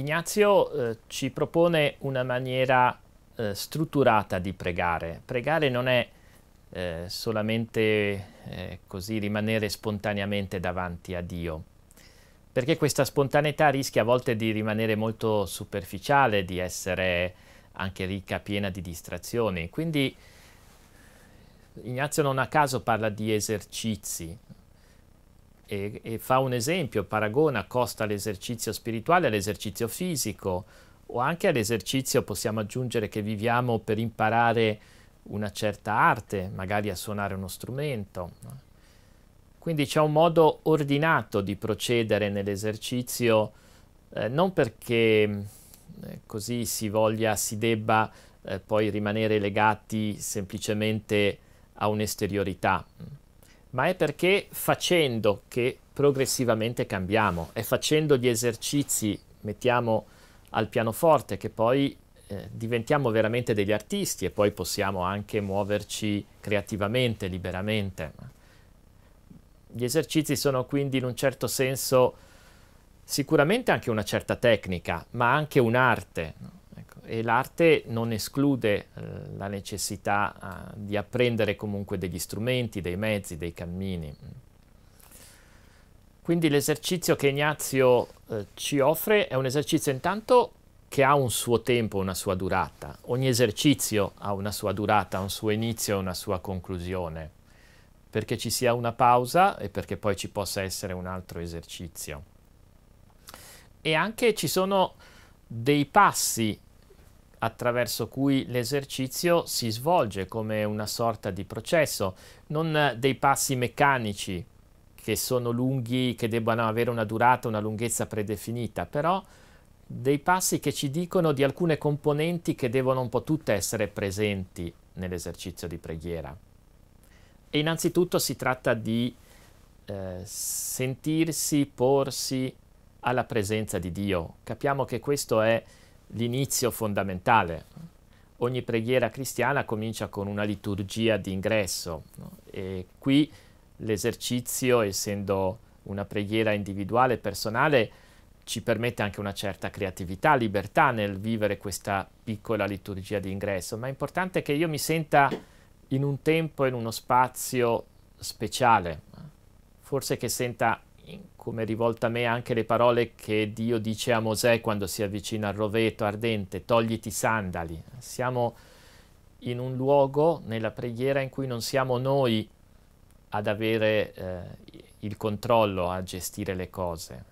Ignazio eh, ci propone una maniera eh, strutturata di pregare. Pregare non è eh, solamente eh, così rimanere spontaneamente davanti a Dio, perché questa spontaneità rischia a volte di rimanere molto superficiale, di essere anche ricca, piena di distrazioni. Quindi Ignazio non a caso parla di esercizi, e, e fa un esempio, paragona, costa l'esercizio spirituale all'esercizio fisico o anche all'esercizio, possiamo aggiungere, che viviamo per imparare una certa arte, magari a suonare uno strumento. Quindi c'è un modo ordinato di procedere nell'esercizio, eh, non perché eh, così si voglia, si debba eh, poi rimanere legati semplicemente a un'esteriorità ma è perché facendo che progressivamente cambiamo, è facendo gli esercizi, mettiamo al pianoforte che poi eh, diventiamo veramente degli artisti e poi possiamo anche muoverci creativamente, liberamente. Gli esercizi sono quindi in un certo senso sicuramente anche una certa tecnica, ma anche un'arte. No? e l'arte non esclude eh, la necessità eh, di apprendere comunque degli strumenti, dei mezzi, dei cammini. Quindi l'esercizio che Ignazio eh, ci offre è un esercizio intanto che ha un suo tempo, una sua durata. Ogni esercizio ha una sua durata, un suo inizio e una sua conclusione, perché ci sia una pausa e perché poi ci possa essere un altro esercizio. E anche ci sono dei passi attraverso cui l'esercizio si svolge come una sorta di processo, non dei passi meccanici che sono lunghi, che debbano avere una durata, una lunghezza predefinita, però dei passi che ci dicono di alcune componenti che devono un po' tutte essere presenti nell'esercizio di preghiera. E innanzitutto si tratta di eh, sentirsi, porsi alla presenza di Dio. Capiamo che questo è l'inizio fondamentale. Ogni preghiera cristiana comincia con una liturgia di ingresso no? e qui l'esercizio, essendo una preghiera individuale, personale, ci permette anche una certa creatività, libertà nel vivere questa piccola liturgia di ingresso, ma è importante che io mi senta in un tempo, in uno spazio speciale, forse che senta come rivolta a me anche le parole che Dio dice a Mosè quando si avvicina al roveto ardente, togliti i sandali. Siamo in un luogo nella preghiera in cui non siamo noi ad avere eh, il controllo, a gestire le cose.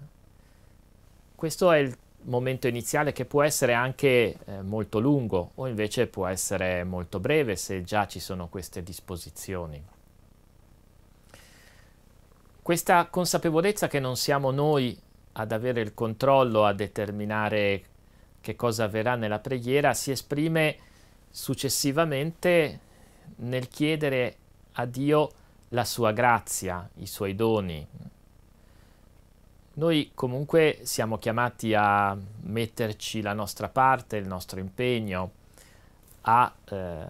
Questo è il momento iniziale che può essere anche eh, molto lungo o invece può essere molto breve se già ci sono queste disposizioni. Questa consapevolezza che non siamo noi ad avere il controllo, a determinare che cosa avverrà nella preghiera, si esprime successivamente nel chiedere a Dio la sua grazia, i suoi doni. Noi comunque siamo chiamati a metterci la nostra parte, il nostro impegno, a eh,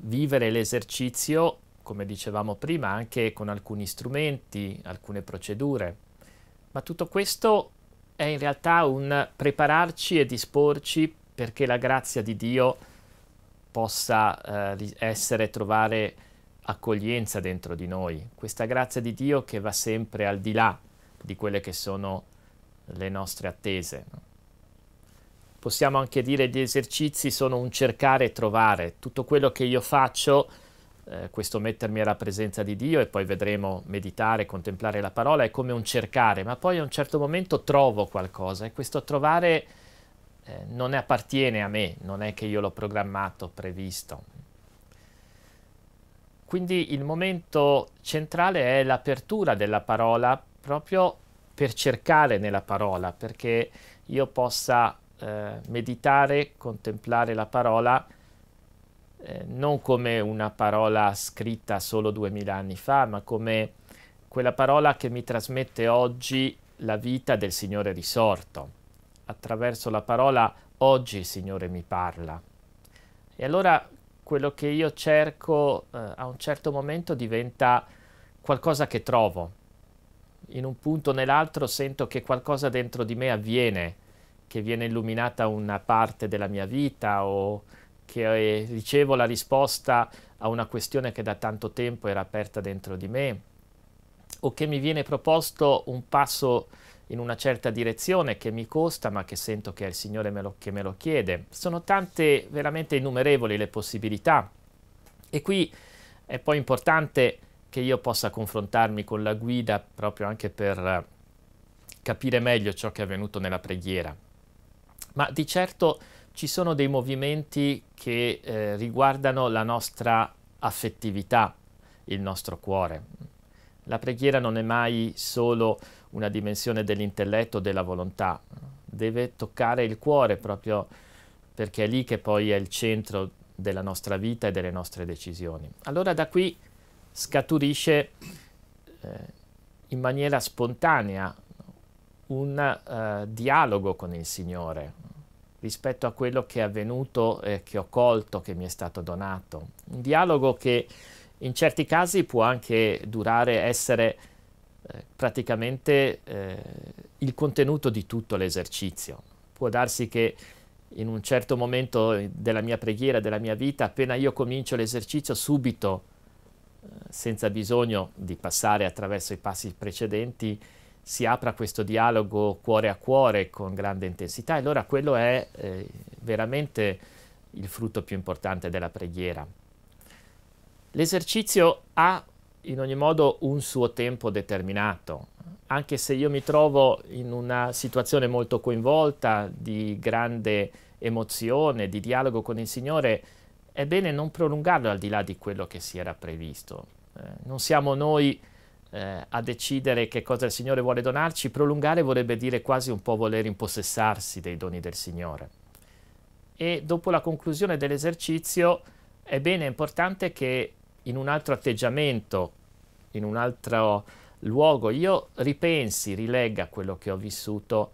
vivere l'esercizio come dicevamo prima, anche con alcuni strumenti, alcune procedure. Ma tutto questo è in realtà un prepararci e disporci perché la grazia di Dio possa eh, essere trovare accoglienza dentro di noi, questa grazia di Dio che va sempre al di là di quelle che sono le nostre attese. Possiamo anche dire che gli esercizi sono un cercare e trovare, tutto quello che io faccio eh, questo mettermi alla presenza di Dio e poi vedremo meditare, contemplare la parola, è come un cercare, ma poi a un certo momento trovo qualcosa e questo trovare eh, non appartiene a me, non è che io l'ho programmato, previsto. Quindi il momento centrale è l'apertura della parola proprio per cercare nella parola, perché io possa eh, meditare, contemplare la parola, eh, non come una parola scritta solo duemila anni fa, ma come quella parola che mi trasmette oggi la vita del Signore risorto. Attraverso la parola oggi il Signore mi parla. E allora quello che io cerco eh, a un certo momento diventa qualcosa che trovo. In un punto o nell'altro sento che qualcosa dentro di me avviene, che viene illuminata una parte della mia vita o che eh, ricevo la risposta a una questione che da tanto tempo era aperta dentro di me, o che mi viene proposto un passo in una certa direzione che mi costa ma che sento che è il Signore me lo, che me lo chiede. Sono tante, veramente innumerevoli le possibilità e qui è poi importante che io possa confrontarmi con la guida proprio anche per eh, capire meglio ciò che è avvenuto nella preghiera. Ma di certo ci sono dei movimenti che eh, riguardano la nostra affettività, il nostro cuore. La preghiera non è mai solo una dimensione dell'intelletto, della volontà, deve toccare il cuore proprio perché è lì che poi è il centro della nostra vita e delle nostre decisioni. Allora da qui scaturisce eh, in maniera spontanea un eh, dialogo con il Signore, rispetto a quello che è avvenuto, eh, che ho colto, che mi è stato donato. Un dialogo che in certi casi può anche durare, essere eh, praticamente eh, il contenuto di tutto l'esercizio. Può darsi che in un certo momento della mia preghiera, della mia vita, appena io comincio l'esercizio subito, eh, senza bisogno di passare attraverso i passi precedenti, si apra questo dialogo cuore a cuore con grande intensità, allora quello è eh, veramente il frutto più importante della preghiera. L'esercizio ha in ogni modo un suo tempo determinato, anche se io mi trovo in una situazione molto coinvolta, di grande emozione, di dialogo con il Signore, è bene non prolungarlo al di là di quello che si era previsto. Eh, non siamo noi eh, a decidere che cosa il Signore vuole donarci, prolungare vorrebbe dire quasi un po' voler impossessarsi dei doni del Signore. E dopo la conclusione dell'esercizio è bene, è importante che in un altro atteggiamento, in un altro luogo, io ripensi, rilegga quello che ho vissuto,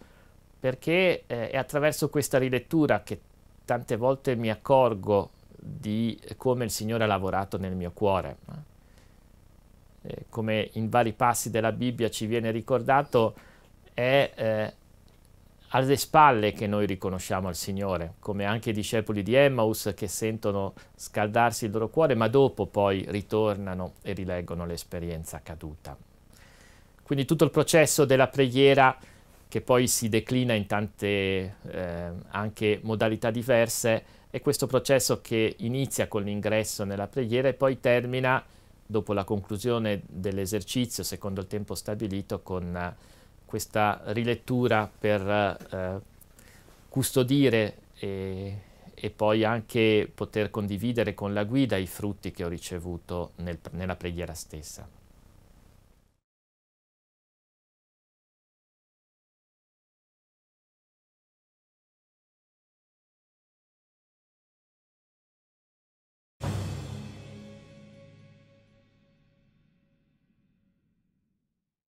perché eh, è attraverso questa rilettura che tante volte mi accorgo di come il Signore ha lavorato nel mio cuore eh, come in vari passi della Bibbia ci viene ricordato, è eh, alle spalle che noi riconosciamo il Signore, come anche i discepoli di Emmaus che sentono scaldarsi il loro cuore, ma dopo poi ritornano e rileggono l'esperienza caduta. Quindi tutto il processo della preghiera che poi si declina in tante eh, anche modalità diverse, è questo processo che inizia con l'ingresso nella preghiera e poi termina dopo la conclusione dell'esercizio, secondo il tempo stabilito, con eh, questa rilettura per eh, custodire e, e, poi anche poter condividere con la guida i frutti che ho ricevuto nel, nella preghiera stessa.